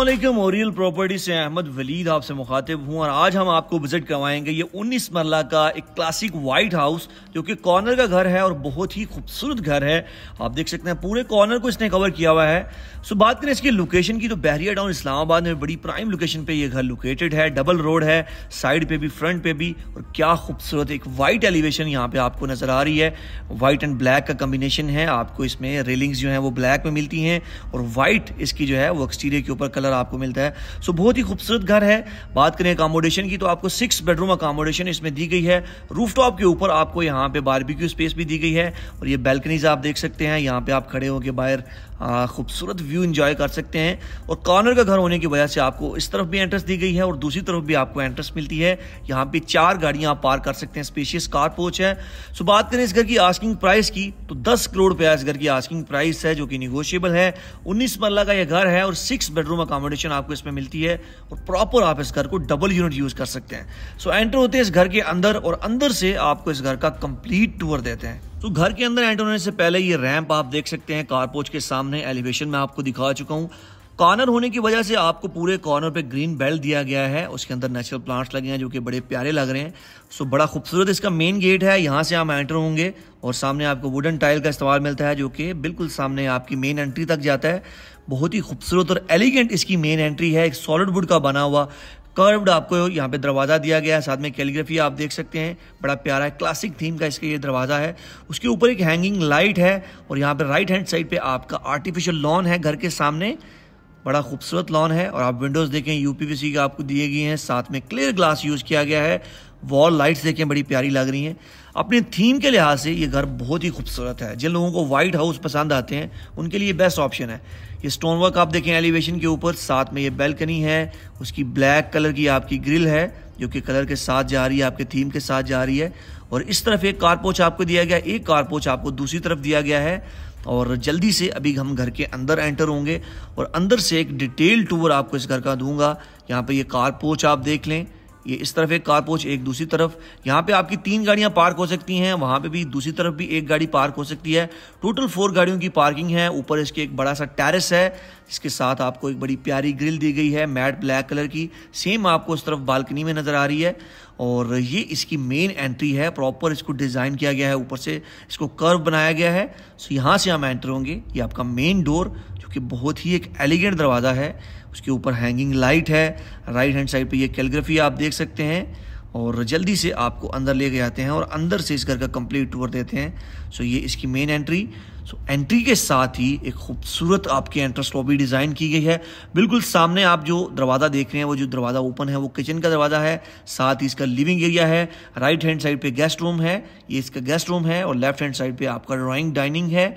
और real property से अहमद वलीद आपसे मुखातिब हूँ और आज हम आपको विजिट करवाएंगे ये 19 मरला का एक क्लासिक वाइट हाउस जो कि कॉर्नर का घर है और बहुत ही खूबसूरत घर है आप देख सकते हैं पूरे कॉर्नर को इसने कवर किया हुआ है सो बात करें इसकी लोकेशन की तो बहरिया टाउन इस्लामाबाद में बड़ी प्राइम लोकेशन पर यह घर लोकेटेड है डबल रोड है साइड पर भी फ्रंट पे भी और क्या खूबसूरत एक वाइट एलिवेशन यहाँ पर आपको नज़र आ रही है वाइट एंड ब्लैक का कम्बिनेशन है आपको इसमें रेलिंग्स जो है वो ब्लैक में मिलती हैं और वाइट इसकी जो है वो एक्सटीरियर के ऊपर कलर घर आपको मिलता है सो बहुत ही खूबसूरत घर है बात करें अकामोडेशन की तो आपको सिक्स बेडरूम अकामोडेशन इसमें दी गई है रूफटॉप के ऊपर आपको यहाँ पे बारबेक्यू स्पेस भी दी गई है और ये बैल्कनीज आप देख सकते हैं यहाँ पे आप खड़े होकर बाहर खूबसूरत व्यू इन्जॉय कर सकते हैं और कॉर्नर का घर होने की वजह से आपको इस तरफ भी एंट्रेंस दी गई है और दूसरी तरफ भी आपको एंट्रेंस मिलती है यहाँ पे चार गाड़ियाँ आप पार्क कर सकते हैं स्पेशियस कार पोच है सो बात करें इस घर की आस्किंग प्राइस की तो दस करोड़ रुपया इस घर की आस्किंग प्राइस है जो कि निगोशियबल है उन्नीस मरला का यह घर है और सिक्स बेडरूम अकोमोडेशन आपको इसमें मिलती है और प्रॉपर आप इस घर को डबल यूनिट यूज कर सकते हैं सो एंटर होते हैं इस घर के अंदर और अंदर से आपको इस घर का कंप्लीट टूर देते हैं तो घर के अंदर एंटर होने से पहले ये रैंप आप देख सकते हैं कारपोच के सामने एलिवेशन में आपको दिखा चुका हूँ कॉर्नर होने की वजह से आपको पूरे कॉर्नर पे ग्रीन बेल्ट दिया गया है उसके अंदर नेचुरल प्लांट्स लगे हैं जो कि बड़े प्यारे लग रहे हैं सो बड़ा खूबसूरत इसका मेन गेट है यहाँ से आप एंटर होंगे और सामने आपको वुडन टाइल का इस्तेमाल मिलता है जो कि बिल्कुल सामने आपकी मेन एंट्री तक जाता है बहुत ही खूबसूरत और एलिगेंट इसकी मेन एंट्री है एक सॉलिड वुड का बना हुआ कर्व्ड आपको यहाँ पे दरवाज़ा दिया गया है साथ में कैलीग्राफी आप देख सकते हैं बड़ा प्यारा है क्लासिक थीम का इसका ये दरवाज़ा है उसके ऊपर एक हैंगिंग लाइट है और यहाँ पे राइट हैंड साइड पे आपका आर्टिफिशियल लॉन है घर के सामने बड़ा खूबसूरत लॉन है और आप विंडोज़ देखें पी का आपको दिए गए हैं साथ में क्लियर ग्लास यूज़ किया गया है वॉल लाइट्स देखें बड़ी प्यारी लग रही हैं अपने थीम के लिहाज से ये घर बहुत ही खूबसूरत है जिन लोगों को वाइट हाउस पसंद आते हैं उनके लिए बेस्ट ऑप्शन है ये स्टोन वर्क आप देखें एलिवेशन के ऊपर साथ में ये बेलकनी है उसकी ब्लैक कलर की आपकी ग्रिल है जो कि कलर के साथ जा रही है आपके थीम के साथ जा रही है और इस तरफ एक कारपोच आपको दिया गया एक कारपोच आपको दूसरी तरफ दिया गया है और जल्दी से अभी हम घर के अंदर एंटर होंगे और अंदर से एक डिटेल टूर आपको इस घर का दूंगा यहाँ पर ये कारपोच आप देख लें ये इस तरफ एक कार पोच एक दूसरी तरफ यहाँ पे आपकी तीन गाड़ियां पार्क हो सकती हैं वहाँ पे भी दूसरी तरफ भी एक गाड़ी पार्क हो सकती है टोटल फोर गाड़ियों की पार्किंग है ऊपर इसके एक बड़ा सा टेरेस है इसके साथ आपको एक बड़ी प्यारी ग्रिल दी गई है मैट ब्लैक कलर की सेम आपको इस तरफ बालकनी में नज़र आ रही है और ये इसकी मेन एंट्री है प्रॉपर इसको डिज़ाइन किया गया है ऊपर से इसको कर्व बनाया गया है सो यहाँ से हम एंटर होंगे ये आपका मेन डोर जो कि बहुत ही एक एलिगेंट दरवाज़ा है उसके ऊपर हैंगिंग लाइट है राइट हैंड साइड पे ये कैलग्राफी आप देख सकते हैं और जल्दी से आपको अंदर ले गए आते हैं और अंदर से इस घर का कंप्लीट टूर देते हैं सो ये इसकी मेन एंट्री सो एंट्री के साथ ही एक खूबसूरत आपकी एंट्रेंस लॉबी डिज़ाइन की गई है बिल्कुल सामने आप जो दरवाज़ा देख रहे हैं वो जो दरवाज़ा ओपन है वो किचन का दरवाज़ा है साथ ही इसका लिविंग एरिया है राइट हैंड साइड पे गेस्ट रूम है ये इसका गेस्ट रूम है और लेफ्ट हैंड साइड पे आपका ड्राॅइंग डाइनिंग है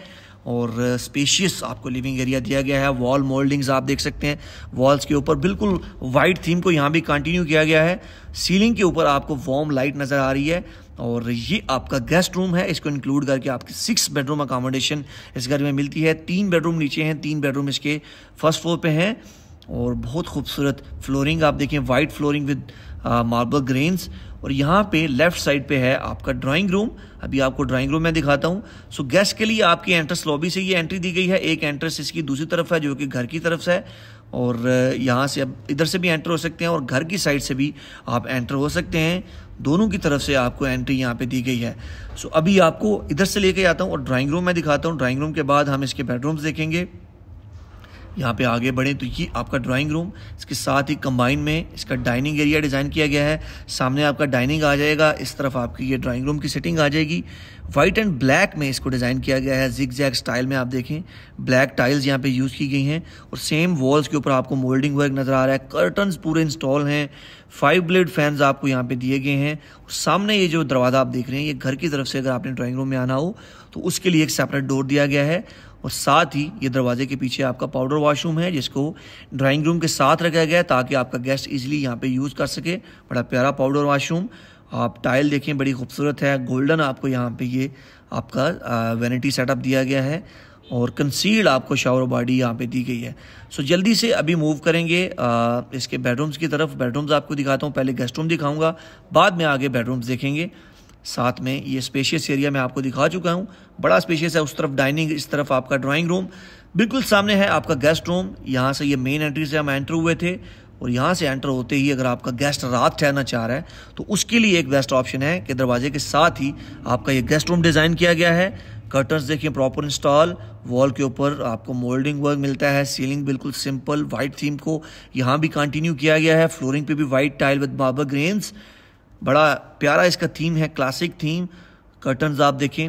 और स्पेशियस आपको लिविंग एरिया दिया गया है वॉल मोल्डिंग्स आप देख सकते हैं वॉल्स के ऊपर बिल्कुल वाइट थीम को यहाँ भी कंटिन्यू किया गया है सीलिंग के ऊपर आपको वार्म लाइट नज़र आ रही है और ये आपका गेस्ट रूम है इसको इंक्लूड करके आपकी सिक्स बेडरूम अकोमोडेशन इस घर में मिलती है तीन बेडरूम नीचे हैं तीन बेडरूम इसके फर्स्ट फ्लोर पर हैं और बहुत खूबसूरत फ्लोरिंग आप देखें white flooring with marble grains और यहाँ पे लेफ्ट साइड पे है आपका ड्राइंग रूम अभी आपको ड्राइंग रूम में दिखाता हूँ सो गेस्ट के लिए आपकी एंट्रेंस लॉबी से ये एंट्री दी गई है एक एंट्रेंस इसकी दूसरी तरफ है जो कि घर की तरफ से है और यहाँ से अब इधर से भी एंटर हो सकते हैं और घर की साइड से भी आप एंटर हो सकते हैं दोनों की तरफ से आपको एंट्री यहाँ पे दी गई है सो अभी आपको इधर से लेके आता हूँ और ड्राइंग रूम में दिखाता हूँ ड्राइंग रूम के बाद हम इसके बेडरूम्स देखेंगे यहाँ पे आगे बढ़ें तो ये आपका ड्राइंग रूम इसके साथ ही कंबाइन में इसका डाइनिंग एरिया डिज़ाइन किया गया है सामने आपका डाइनिंग आ जाएगा इस तरफ आपकी ये ड्राइंग रूम की सेटिंग आ जाएगी वाइट एंड ब्लैक में इसको डिज़ाइन किया गया है जिग जैग स्टाइल में आप देखें ब्लैक टाइल्स यहाँ पे यूज़ की गई हैं और सेम वॉल्स के ऊपर आपको मोल्डिंग वर्क नज़र आ रहा है कर्टन्स पूरे इंस्टॉल हैं फाइव ब्लेड फैंस आपको यहाँ पे दिए गए हैं सामने ये जो दरवाज़ा आप देख रहे हैं ये घर की तरफ से अगर आपने ड्राइंग रूम में आना हो तो उसके लिए एक सेपरेट डोर दिया गया है और साथ ही ये दरवाजे के पीछे आपका पाउडर वॉशरूम है जिसको ड्राइंग रूम के साथ रखा गया है ताकि आपका गेस्ट इजीली यहाँ पे यूज़ कर सके बड़ा प्यारा पाउडर वॉशरूम आप टाइल देखें बड़ी खूबसूरत है गोल्डन आपको यहाँ पे ये आपका वेनिटी सेटअप दिया गया है और कंसील्ड आपको शावर बॉडी यहाँ पे दी गई है सो जल्दी से अभी मूव करेंगे आ, इसके बेडरूम्स की तरफ बेडरूम्स आपको दिखाता हूँ पहले गेस्ट रूम दिखाऊंगा बाद में आगे बेडरूम्स देखेंगे साथ में ये स्पेशियस एरिया मैं आपको दिखा चुका हूँ बड़ा स्पेशियस है उस तरफ डाइनिंग इस तरफ आपका ड्राइंग रूम बिल्कुल सामने है आपका गेस्ट रूम यहाँ से ये मेन एंट्री से हम एंटर हुए थे और यहाँ से एंटर होते ही अगर आपका गेस्ट रात ठहरना चाह रहा है तो उसके लिए एक बेस्ट ऑप्शन है कि दरवाजे के साथ ही आपका ये गेस्ट रूम डिज़ाइन किया गया है कर्टन्स देखिए प्रॉपर इंस्टॉल वॉल के ऊपर आपको मोल्डिंग वर्क मिलता है सीलिंग बिल्कुल सिंपल वाइट थीम को यहाँ भी कंटिन्यू किया गया है फ्लोरिंग पे भी वाइट टाइल विद बाबर ग्रेन्स बड़ा प्यारा इसका थीम है क्लासिक थीम कर्टन्स आप देखें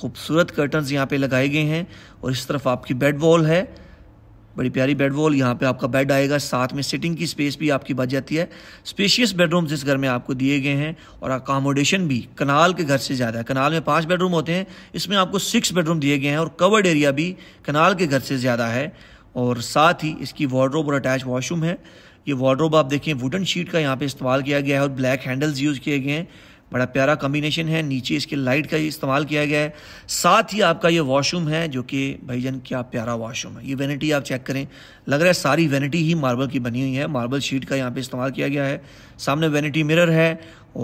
खूबसूरत कर्टन्स यहाँ पे लगाए गए हैं और इस तरफ आपकी बेड वॉल है बड़ी प्यारी बेड वॉल यहाँ पे आपका बेड आएगा साथ में सिटिंग की स्पेस भी आपकी बच जाती है स्पेशियस बेडरूम्स इस घर में आपको दिए गए हैं और अकामोडेशन भी कनाल के घर से ज़्यादा है कनाल में पाँच बेडरूम होते हैं इसमें आपको सिक्स बेडरूम दिए गए हैं और कवर्ड एरिया भी कनाल के घर से ज़्यादा है और साथ ही इसकी वार्ड्रोब और अटैच वाशरूम है ये वार्ड्रोब आप देखें वुडन शीट का यहाँ पे इस्तेमाल किया गया है और ब्लैक हैंडल्स यूज़ किए गए हैं बड़ा प्यारा कम्बिनेशन है नीचे इसके लाइट का इस्तेमाल किया गया है साथ ही आपका ये वॉशरूम है जो कि भाईजन क्या प्यारा वॉशरूम है ये वेनिटी आप चेक करें लग रहा है सारी वेनिटी ही मार्बल की बनी हुई है मार्बल शीट का यहाँ पे इस्तेमाल किया गया है सामने वेनिटी मिरर है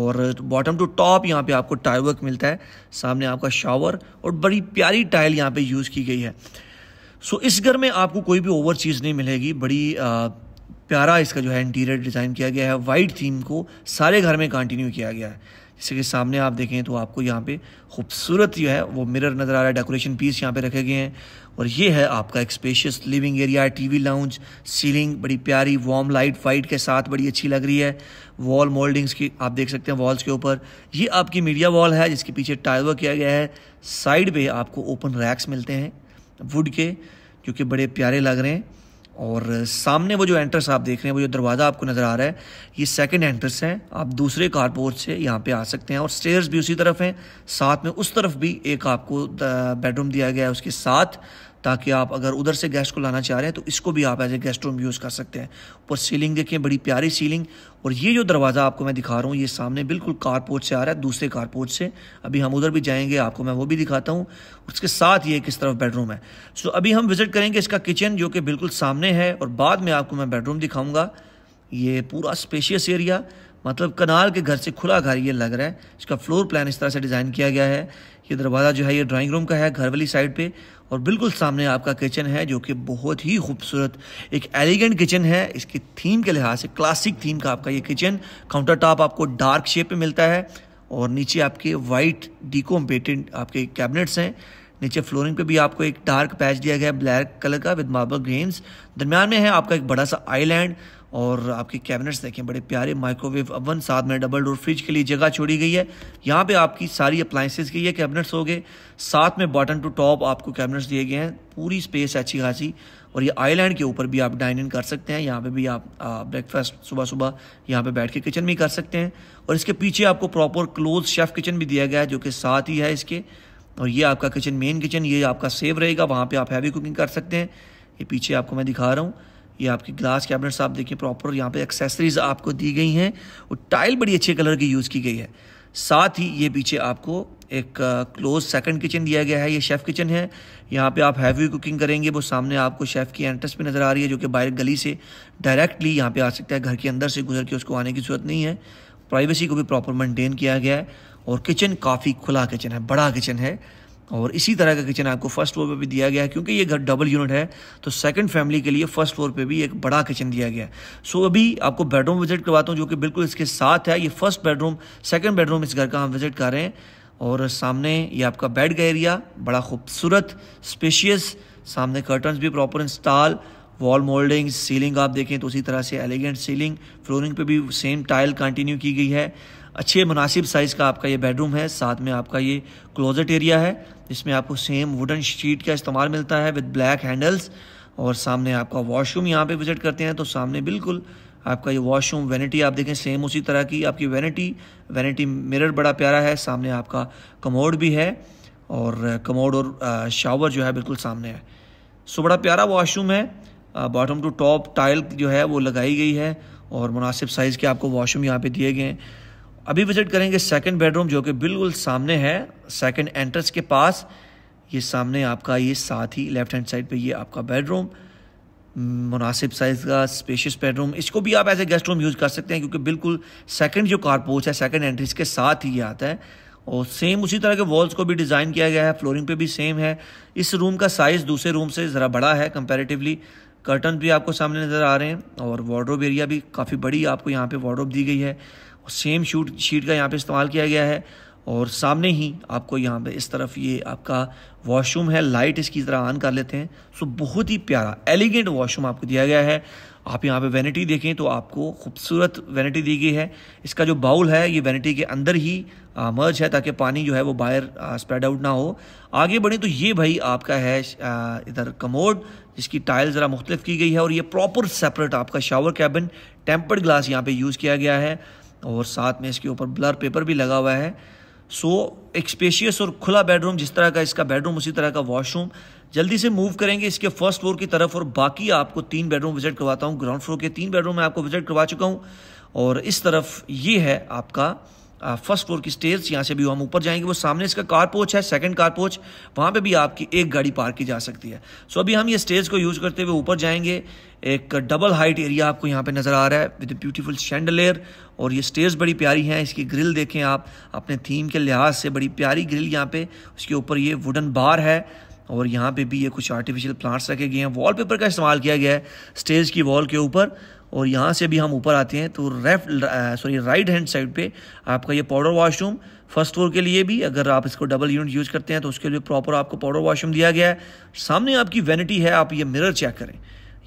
और बॉटम टू टॉप यहाँ पे आपको टाइल वर्क मिलता है सामने आपका शावर और बड़ी प्यारी टाइल यहाँ पर यूज़ की गई है सो इस घर में आपको कोई भी ओवर चीज़ नहीं मिलेगी बड़ी प्यारा इसका जो है इंटीरियर डिज़ाइन किया गया है वाइट थीम को सारे घर में कंटिन्यू किया गया है जैसे कि सामने आप देखें तो आपको यहाँ पे खूबसूरत जो है वो मिरर नज़र आ रहा है डेकोरेशन पीस यहाँ पे रखे गए हैं और ये है आपका एक spacious living area TV lounge ceiling बड़ी प्यारी वार्म लाइट वाइट के साथ बड़ी अच्छी लग रही है वॉल मोल्डिंग्स की आप देख सकते हैं वॉल्स के ऊपर ये आपकी मीडिया वॉल है जिसके पीछे टाइलवर किया गया है साइड पर आपको ओपन रैक्स मिलते हैं वुड के जो कि बड़े प्यारे लग रहे हैं और सामने वो जो एंट्रेंस आप देख रहे हैं वो जो दरवाज़ा आपको नज़र आ रहा है ये सेकंड एंट्रेंस है आप दूसरे कारपोर्ट से यहाँ पे आ सकते हैं और स्टेयर्स भी उसी तरफ हैं साथ में उस तरफ भी एक आपको बेडरूम uh, दिया गया है उसके साथ ताकि आप अगर उधर से गैस को लाना चाह रहे हैं तो इसको भी आप as a guest room use कर सकते हैं ऊपर सीलिंग देखें बड़ी प्यारी सीलिंग और ये जो दरवाज़ा आपको मैं दिखा रहा हूँ ये सामने बिल्कुल कारपोर्ट से आ रहा है दूसरे कारपोर्ट से अभी हम उधर भी जाएंगे आपको मैं वो भी दिखाता हूँ उसके साथ ये किस तरफ बेडरूम है सो अभी हम विज़िट करेंगे इसका किचन जो कि बिल्कुल सामने है और बाद में आपको मैं बेडरूम दिखाऊँगा ये पूरा स्पेशियस एरिया मतलब कनाल के घर से खुला घर ये लग रहा है इसका फ्लोर प्लान इस तरह से डिज़ाइन किया गया है ये दरवाज़ा जो है ये ड्राइंग रूम का है घर वाली साइड पे और बिल्कुल सामने आपका किचन है जो कि बहुत ही खूबसूरत एक एलिगेंट किचन है इसकी थीम के लिहाज से क्लासिक थीम का आपका ये किचन काउंटर टॉप आपको डार्क शेप में मिलता है और नीचे आपके वाइट डिकोम्पेटेंट आपके कैबिनेट्स हैं नीचे फ्लोरिंग पे भी आपको एक डार्क पैच दिया गया है ब्लैक कलर का विद मार्बल ग्रेन्स दरमियान में है आपका एक बड़ा सा आईलैंड और आपके कैबिनेट्स देखें बड़े प्यारे माइक्रोवेव अवन साथ में डबल डोर फ्रिज के लिए जगह छोड़ी गई है यहाँ पे आपकी सारी अप्लाइंसेस के ये कैबिनेट्स हो गए साथ में बॉटम टू टॉप आपको कैबिनेट्स दिए गए हैं पूरी स्पेस है अच्छी खासी और ये आईलैंड के ऊपर भी आप डाइन इन कर सकते हैं यहाँ पे भी आप ब्रेकफास्ट सुबह सुबह यहाँ पे बैठ के किचन भी कर सकते हैं और इसके पीछे आपको प्रॉपर क्लोज शेफ़ किचन भी दिया गया है जो कि साथ ही है इसके और ये आपका किचन मेन किचन ये आपका सेव रहेगा वहाँ पर आप हैवी कुकिंग कर सकते हैं ये पीछे आपको मैं दिखा रहा हूँ ये आपकी ग्लास कैबिनेट्स आप देखिए प्रॉपर यहाँ पे एक्सेसरीज आपको दी गई हैं और टाइल बड़ी अच्छे कलर की यूज़ की गई है साथ ही ये पीछे आपको एक क्लोज सेकंड किचन दिया गया है ये शेफ़ किचन है यहाँ पे आप हैवी कुकिंग करेंगे वो सामने आपको शेफ़ की एंट्रेंस भी नज़र आ रही है जो कि बाहर गली से डायरेक्टली यहाँ पे आ सकता है घर के अंदर से गुजर के उसको आने की ज़रूरत नहीं है प्राइवेसी को भी प्रॉपर मेनटेन किया गया है और किचन काफ़ी खुला किचन है बड़ा किचन है और इसी तरह का किचन आपको फर्स्ट फ्लोर पे भी दिया गया है क्योंकि ये घर डबल यूनिट है तो सेकंड फैमिली के लिए फर्स्ट फ्लोर पे भी एक बड़ा किचन दिया गया है सो अभी आपको बेडरूम विजिट करवाता हूँ जो कि बिल्कुल इसके साथ है ये फर्स्ट बेडरूम सेकंड बेडरूम इस घर का हम विजिट कर रहे हैं और सामने ये आपका बेड का एरिया बड़ा खूबसूरत स्पेशियस सामने कर्टन्स भी proper install wall moulding ceiling आप देखें तो उसी तरह से एलिगेंट सीलिंग फ्लोरिंग पे भी सेम टाइल कंटिन्यू की गई है अच्छे मुनासिब साइज़ का आपका ये बेडरूम है साथ में आपका ये क्लोजेट एरिया है जिसमें आपको सेम वुडन शीट का इस्तेमाल मिलता है विद ब्लैक हैंडल्स और सामने आपका वॉशरूम यहाँ पे विज़िट करते हैं तो सामने बिल्कुल आपका ये वॉशरूम वैनिटी आप देखें सेम उसी तरह की आपकी वैनिटी वैनिटी मिरर बड़ा प्यारा है सामने आपका कमोड भी है और कमोड और शावर जो है बिल्कुल सामने है सो बड़ा प्यारा वॉशरूम है बॉटम टू टॉप टाइल जो है वो लगाई गई है और मुनासिब साइज़ के आपको वॉशरूम यहाँ पर दिए गए हैं अभी विजिट करेंगे सेकंड बेडरूम जो कि बिल्कुल सामने है सेकंड एंट्रेंस के पास ये सामने आपका ये साथ ही लेफ्ट हैंड साइड पे ये आपका बेडरूम मुनासिब साइज़ का स्पेशियस बेडरूम इसको भी आप as a guest room use कर सकते हैं क्योंकि बिल्कुल सेकंड जो कारपोच है सेकंड एंट्रेंस के साथ ही ये आता है और सेम उसी तरह के वॉल्स को भी डिज़ाइन किया गया है फ्लोरिंग पे भी सेम है इस रूम का साइज़ दूसरे रूम से ज़रा बड़ा है कंपेरेटिवली कर्टन भी आपको सामने नज़र आ रहे हैं और वार्ड्रोब एरिया भी काफ़ी बड़ी आपको यहाँ पे वार्ड्रोब दी गई है सेम शूट शीट का यहाँ पे इस्तेमाल किया गया है और सामने ही आपको यहाँ पे इस तरफ ये आपका वॉशरूम है लाइट इसकी तरह ऑन कर लेते हैं सो बहुत ही प्यारा एलिगेंट वॉशरूम आपको दिया गया है आप यहाँ पे वैनिटी देखें तो आपको खूबसूरत वैनिटी दी गई है इसका जो बाउल है ये वैनिटी के अंदर ही आ, मर्ज है ताकि पानी जो है वो बाहर स्प्रेड आउट ना हो आगे बढ़ें तो ये भाई आपका है इधर कमोड जिसकी टाइल ज़रा मुख्तफ की गई है और ये प्रॉपर सेपरेट आपका शावर कैबिन टेम्पर्ड ग्लास यहाँ पर यूज़ किया गया है और साथ में इसके ऊपर ब्लर पेपर भी लगा हुआ है सो एक स्पेशियस और खुला बेडरूम जिस तरह का इसका बेडरूम उसी तरह का वॉशरूम जल्दी से मूव करेंगे इसके फर्स्ट फ्लोर की तरफ और बाकी आपको तीन बेडरूम विजिट करवाता हूँ ग्राउंड फ्लोर के तीन बेडरूम मैं आपको विजिट करवा चुका हूँ और इस तरफ ये है आपका फर्स्ट फ्लोर की स्टेज यहाँ से भी हम ऊपर जाएंगे वो सामने इसका कार पोच है सेकंड कार पोच वहाँ पे भी आपकी एक गाड़ी पार्क की जा सकती है सो अभी हम ये स्टेज को यूज़ करते हुए ऊपर जाएंगे एक डबल हाइट एरिया आपको यहाँ पे नज़र आ रहा है विद ब्यूटीफुल शेंडलेयर और ये स्टेज बड़ी प्यारी है इसकी ग्रिल देखें आप अपने थीम के लिहाज से बड़ी प्यारी ग्रिल यहाँ पे उसके ऊपर ये वुडन बार है और यहाँ पे भी ये कुछ आर्टिफिशियल प्लांट्स रखे गए हैं वॉलपेपर का इस्तेमाल किया गया है स्टेज की वॉल के ऊपर और यहाँ से भी हम ऊपर आते हैं तो left sorry right hand side पे आपका ये पाउडर वाशरूम फर्स्ट फ्लोर के लिए भी अगर आप इसको डबल यूनिट यूज करते हैं तो उसके लिए प्रॉपर आपको पाउडर वाशरूम दिया गया है सामने आपकी वैनिटी है आप ये मिरर चेक करें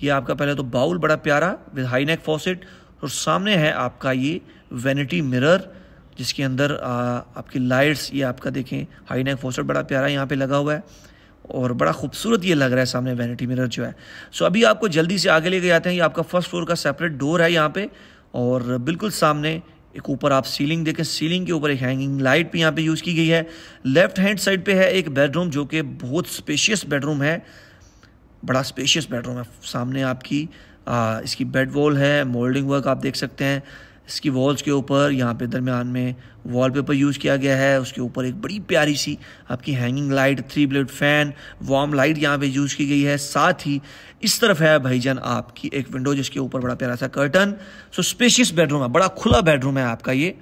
ये आपका पहले तो बाउल बड़ा प्यारा विद हाई नेक फॉसेट और सामने है आपका ये वैनिटी मिरर जिसके अंदर आ, uh, आपकी लाइट्स ये आपका देखें हाई नेक फॉसेट बड़ा प्यारा यहाँ पर लगा हुआ है और बड़ा खूबसूरत ये लग रहा है सामने वैनिटी मिरर जो है सो अभी आपको जल्दी से आगे लेके जाते हैं ये आपका फर्स्ट फ्लोर का सेपरेट डोर है यहाँ पे और बिल्कुल सामने एक ऊपर आप सीलिंग देखें सीलिंग के ऊपर एक हैंगिंग लाइट भी यहाँ पे यूज़ की गई है लेफ्ट हैंड साइड पे है एक बेडरूम जो कि बहुत स्पेशियस बेडरूम है बड़ा स्पेशियस बेडरूम है सामने आपकी आ, इसकी बेड वॉल है मोल्डिंग वर्क आप देख सकते हैं इसकी वॉल्स के ऊपर यहाँ पे दरमियान में वॉलपेपर यूज़ किया गया है उसके ऊपर एक बड़ी प्यारी सी आपकी hanging light three blade fan warm light यहाँ पे यूज़ की गई है साथ ही इस तरफ है भाईजान आपकी एक विंडो जिसके ऊपर बड़ा प्यारा सा कर्टन सो स्पेशियस बेडरूम है बड़ा खुला बेडरूम है आपका ये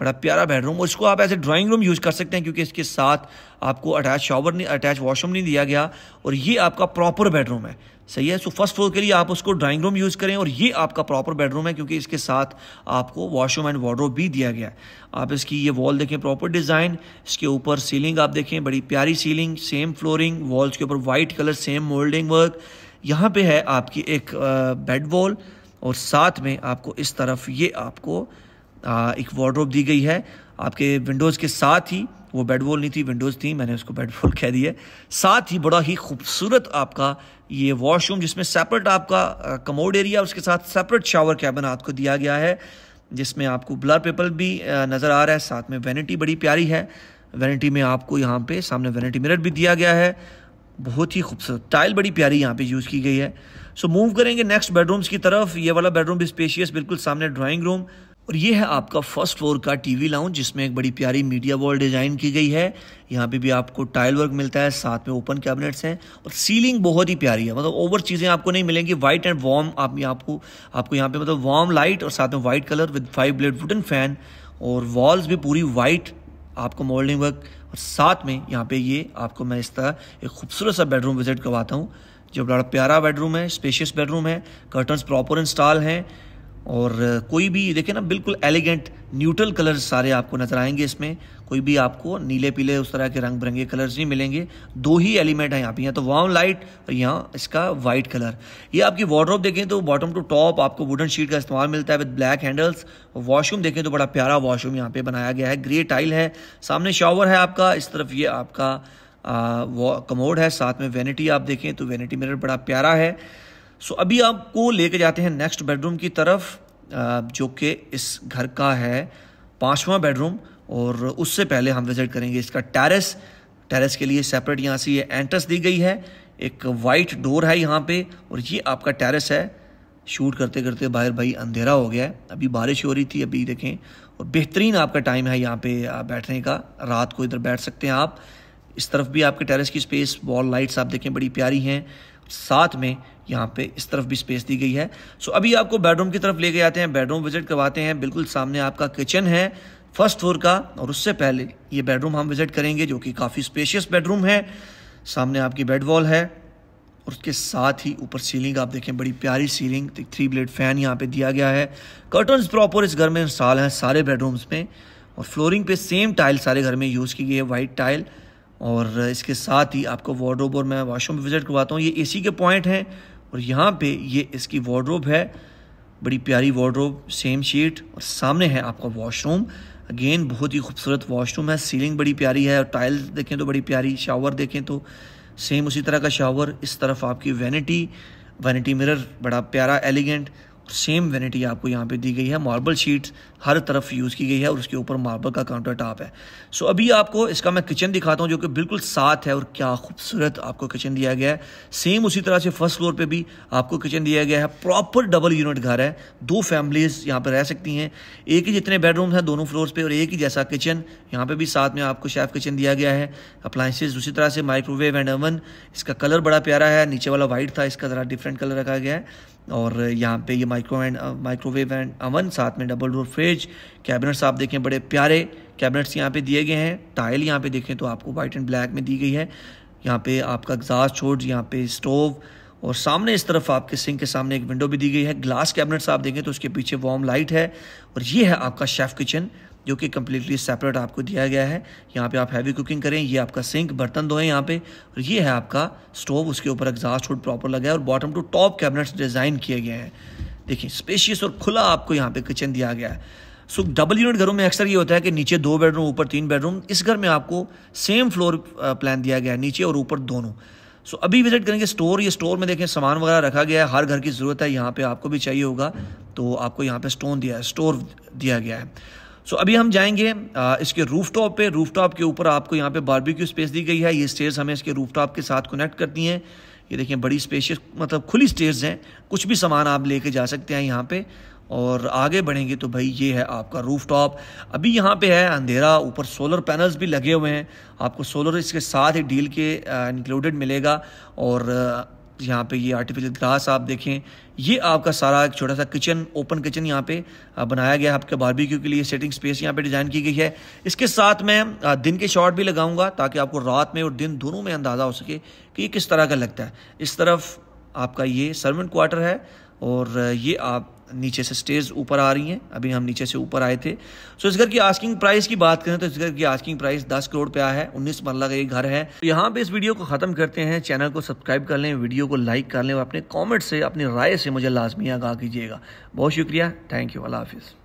बड़ा प्यारा बेडरूम और इसको आप ऐसे ड्राइंग रूम यूज़ कर सकते हैं क्योंकि इसके साथ आपको अटैच शॉवर नहीं अटैच वॉशरूम नहीं दिया गया और ये आपका प्रॉपर बेडरूम है सही है सो फर्स्ट फ्लोर के लिए आप उसको ड्राइंग रूम यूज़ करें और ये आपका प्रॉपर बेडरूम है क्योंकि इसके साथ आपको वॉशरूम एंड वार्डरोब भी दिया गया है आप इसकी ये वॉल देखें प्रॉपर डिज़ाइन इसके ऊपर सीलिंग आप देखें बड़ी प्यारी सीलिंग सेम फ्लोरिंग वॉल्स के ऊपर white colour same moulding work यहाँ पर है आपकी एक बेड वॉल और साथ में आपको इस तरफ ये आपको आ, एक वार्डरोब दी गई है आपके विंडोज़ के साथ ही वो बेड वॉल नहीं थी विंडोज़ थी मैंने उसको बेड वॉल कह दिया साथ ही बड़ा ही खूबसूरत आपका ये वॉशरूम जिसमें सेपरेट आपका कमोड एरिया उसके साथ सेपरेट शावर कैबिन आपको दिया गया है जिसमें आपको ब्लर पेपर भी नज़र आ रहा है साथ में वैनिटी बड़ी प्यारी है वैनिटी में आपको यहाँ पे सामने वैनिटी मिरर भी दिया गया है बहुत ही खूबसूरत टाइल बड़ी प्यारी यहाँ पे यूज़ की गई है सो मूव करेंगे नेक्स्ट बेडरूम्स की तरफ ये वाला बेडरूम भी स्पेशियस बिल्कुल सामने ड्राइंग रूम और ये है आपका फर्स्ट फ्लोर का टीवी लाउंज जिसमें एक बड़ी प्यारी मीडिया वॉल डिज़ाइन की गई है यहाँ पे भी आपको टाइल वर्क मिलता है साथ में ओपन कैबिनेट्स हैं और सीलिंग बहुत ही प्यारी है मतलब ओवर चीज़ें आपको नहीं मिलेंगी वाइट एंड वार्म आप आपको आपको यहाँ पे मतलब वार्म लाइट और साथ में white colour with five blade wooden fan और वॉल्स भी पूरी वाइट आपको मोल्डिंग वर्क और साथ में यहाँ पे ये आपको मैं इस तरह एक खूबसूरत सा बेडरूम विजिट करवाता हूँ जो बड़ा प्यारा बेडरूम है स्पेशियस बेडरूम है कर्टन्स प्रॉपर इंस्टॉल हैं और कोई भी देखिए ना बिल्कुल एलिगेंट न्यूट्रल कलर्स सारे आपको नज़र आएंगे इसमें कोई भी आपको नीले पीले उस तरह के रंग बिरंगे कलर्स नहीं मिलेंगे दो ही एलिमेंट हैं यहाँ पे यहाँ तो वार्म लाइट और यहाँ इसका वाइट कलर ये आपकी वार्ड्रोप देखें तो बॉटम टू टॉप आपको वुडन शीट का इस्तेमाल मिलता है विद ब्लैक हैंडल्स वॉशरूम देखें तो बड़ा प्यारा वॉशरूम यहाँ पर बनाया गया है ग्रे टाइल है सामने शॉवर है आपका इस तरफ ये आपका कमोड है साथ में वेनिटी आप देखें तो वेनिटी मिरर बड़ा प्यारा है सो अभी आपको लेके जाते हैं नेक्स्ट बेडरूम की तरफ जो कि इस घर का है पाँचवा बेडरूम और उससे पहले हम विज़िट करेंगे इसका टेरेस टेरेस के लिए सेपरेट यहाँ से ये एंट्रेंस दी गई है एक वाइट डोर है यहाँ पे और ये आपका टेरेस है शूट करते करते बाहर भाई अंधेरा हो गया है अभी बारिश हो रही थी अभी देखें और बेहतरीन आपका टाइम है यहाँ पे बैठने का रात को इधर बैठ सकते हैं आप इस तरफ भी आपके टेरेस की स्पेस वॉल लाइट्स आप देखें बड़ी प्यारी हैं साथ में यहाँ पे इस तरफ भी स्पेस दी गई है सो अभी आपको बेडरूम की तरफ ले गए आते हैं बेडरूम विजिट करवाते हैं बिल्कुल सामने आपका किचन है फर्स्ट फ्लोर का और उससे पहले ये बेडरूम हम विजिट करेंगे जो कि काफ़ी स्पेशियस बेडरूम है सामने आपकी बेड वॉल है और उसके साथ ही ऊपर सीलिंग आप देखें बड़ी प्यारी सीलिंग थ्री ब्लेड फ़ैन यहाँ पे दिया गया है कर्टन्स प्रॉपर इस घर में इंस्टॉल हैं सारे बेडरूम्स में और फ्लोरिंग पे सेम टाइल सारे घर में यूज़ की गई है वाइट टाइल और इसके साथ ही आपको वार्ड्रोब और मैं वाशरूम विज़िट करवाता हूँ ये एसी के पॉइंट हैं और यहाँ पे ये इसकी वार्ड्रोब है बड़ी प्यारी वार्ड्रोब सेम शीट और सामने है आपका वॉशरूम अगेन बहुत ही खूबसूरत वॉशरूम है सीलिंग बड़ी प्यारी है और टाइल देखें तो बड़ी प्यारी शावर देखें तो सेम उसी तरह का शावर इस तरफ आपकी वैनिटी वैनिटी मिरर बड़ा प्यारा एलिगेंट सेम वेनिटी आपको यहाँ पे दी गई है मार्बल शीट हर तरफ यूज़ की गई है और उसके ऊपर मार्बल का काउंटर टॉप है सो अभी आपको इसका मैं किचन दिखाता हूँ जो कि बिल्कुल साथ है और क्या खूबसूरत आपको किचन दिया गया है सेम उसी तरह से फर्स्ट फ्लोर पर भी आपको किचन दिया गया है प्रॉपर डबल यूनिट घर है दो फैमिलीज़ यहाँ पर रह सकती हैं एक ही जितने बेडरूम हैं दोनों फ्लोर पर और एक ही जैसा किचन यहाँ पर भी साथ में आपको शेफ़ किचन दिया गया है अप्लाइंसेज उसी तरह से माइक्रोवेव एंड ओवन इसका कलर बड़ा प्यारा है नीचे वाला वाइट था इसका ज़रा डिफरेंट कलर रखा गया है और यहाँ पे ये micro and microwave and oven साथ में डबल डोर फ्रिज कैबिनेट्स आप देखें बड़े प्यारे कैबिनेट्स यहाँ पे दिए गए हैं टाइल यहाँ पे देखें तो आपको वाइट एंड ब्लैक में दी गई है यहाँ पे आपका एग्जास्ट छोड़ यहाँ पे स्टोव और सामने इस तरफ आपके सिंक के सामने एक विंडो भी दी गई है ग्लास कैबिनेट्स आप देखें तो उसके पीछे वार्म लाइट है और ये है आपका शेफ़ किचन जो कि कम्प्लीटली सेपरेट आपको दिया गया है यहाँ पे आप हैवी कुकिंग करें ये आपका सिंक बर्तन धोएं यहाँ पे और ये है आपका स्टोव उसके ऊपर एग्जास्ट हुड प्रॉपर लगा है और bottom to top cabinets design किए गए हैं देखिए स्पेशियस और खुला आपको यहाँ पे किचन दिया गया है सो डबल यूनिट घरों में अक्सर ये होता है कि नीचे दो बेडरूम ऊपर तीन बेडरूम इस घर में आपको सेम फ्लोर प्लान दिया गया है नीचे और ऊपर दोनों सो so, अभी विजिट करेंगे स्टोर ये स्टोर में देखें सामान वगैरह रखा गया है हर घर की ज़रूरत है यहाँ पे आपको भी चाहिए होगा तो आपको यहाँ पे स्टोन दिया है स्टोर दिया गया है सो अभी हम जाएंगे इसके रूफ टॉप पर रूफ टॉप के ऊपर आपको यहाँ पे बारबेक्यू स्पेस दी गई है ये स्टेयर्स हमें इसके रूफ टॉप के साथ कनेक्ट करती हैं ये देखिए बड़ी स्पेशियस मतलब खुली स्टेयर्स हैं कुछ भी सामान आप लेके जा सकते हैं यहाँ पे और आगे बढ़ेंगे तो भाई ये है आपका रूफ टॉप अभी यहाँ पे है अंधेरा ऊपर सोलर पैनल्स भी लगे हुए हैं आपको सोलर इसके साथ ही डील के इंक्लूडेड मिलेगा और यहाँ पे ये आर्टिफिशियल ग्लास आप देखें ये आपका सारा एक छोटा सा किचन ओपन किचन यहाँ पे बनाया गया है आपके बारबेक्यू के लिए सेटिंग स्पेस यहाँ पे डिज़ाइन की गई है इसके साथ मैं दिन के शॉट भी लगाऊंगा ताकि आपको रात में और दिन दोनों में अंदाज़ा हो सके कि ये किस तरह का लगता है इस तरफ आपका ये सर्वेंट क्वार्टर है और ये आप नीचे से स्टेज ऊपर आ रही हैं अभी हम नीचे से ऊपर आए थे सो इस घर की आस्किंग प्राइस की बात करें तो इस घर की आस्किंग प्राइस 10 करोड़ पे आया है 19 मरला का ये घर है तो यहाँ पे इस वीडियो को खत्म करते हैं चैनल को सब्सक्राइब कर लें वीडियो को लाइक कर लें और अपने कॉमेंट से अपनी राय से मुझे लाजमी आगाह कीजिएगा बहुत शुक्रिया थैंक यू अल्लाह हाफिज़